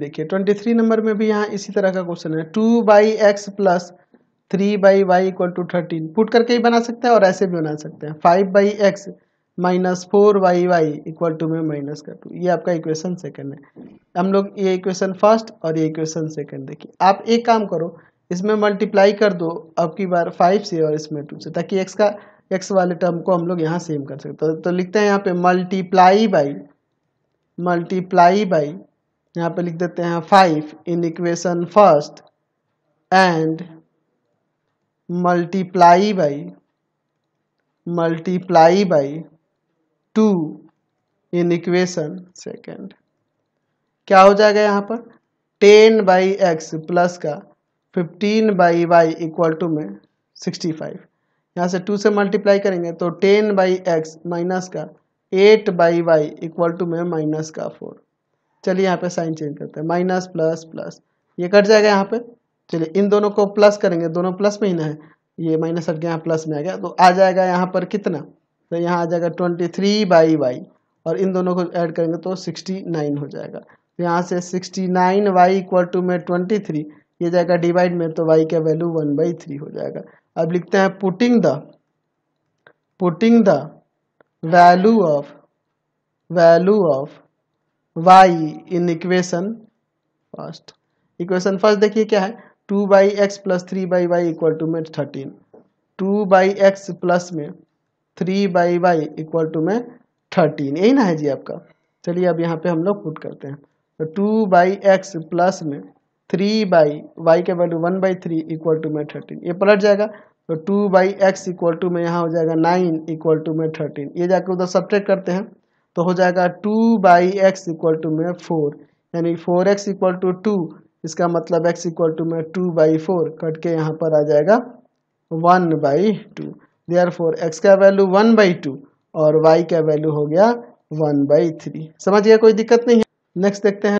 देखिए twenty three number में भी यहाँ इसी तरह का क्वेश्चन है two by x plus three by y equal to thirteen put करके ही बना सकते हैं और ऐसे भी बना सकते हैं five by x minus four y y equal to में माइनस का टू ये आपका इक्वेशन सेकंड है हम लोग ये इक्वेशन फर्स्ट और ये इक्वेशन सेकंड देखिए आप एक काम करो इसमें मल्टीप्लाई कर दो आपकी बार फाइव से और इसमें टू से ताकि एक्स का एक्स वाले टर्म को हम लोग यहाँ सेम कर सकते तो, तो लिखते हैं यहाँ पे मल्टीप्लाई बाई मल्टीप्लाई बाई यहाँ पे लिख देते हैं five in equation first and multiply by multiply by two in equation second क्या हो जाएगा यहाँ पर टेन बाई एक्स प्लस का fifteen by y equal to में सिक्सटी फाइव यहाँ से टू से मल्टीप्लाई करेंगे तो टेन बाई एक्स माइनस का eight by y equal to में माइनस का फोर चलिए यहाँ पे साइन चेंज करते हैं माइनस प्लस प्लस ये कट जाएगा यहाँ पे चलिए इन दोनों को प्लस करेंगे दोनों प्लस में ही ना है ये माइनस हट गया यहाँ प्लस में आ गया तो आ जाएगा यहाँ पर कितना तो यहाँ आ जाएगा ट्वेंटी थ्री बाई वाई और इन दोनों को ऐड करेंगे तो सिक्सटी नाइन हो जाएगा तो यहाँ से sixty nine y equal to में ट्वेंटी थ्री ये जाएगा डिवाइड में तो वाई का वैल्यू वन बाई थ्री हो जाएगा अब लिखते हैं putting the putting the value of value of y in equation first equation first देखिए क्या है two by x plus three by y equal to में thirteen two by x plus में three by y equal to में thirteen यही ना है जी आपका चलिए अब यहाँ पे हम लोग पुट करते हैं तो टू बाई एक्स प्लस में थ्री बाई वाई के value one by three equal to में थर्टीन ये पलट जाएगा तो two by x equal to में यहाँ हो जाएगा नाइन इक्वल टू में थर्टीन ये जाकर उधर सब्ट्रैक्ट करते हैं तो हो जाएगा two by x equal to में फोर यानी four x equal to two इसका मतलब एक्स इक्वल टू में टू बाई फोर कट के यहाँ पर आ जाएगा one by two there four x का वैल्यू वन बाई टू और वाई का वैल्यू हो गया वन बाई थ्री समझिए कोई दिक्कत नहीं है नेक्स्ट देखते हैं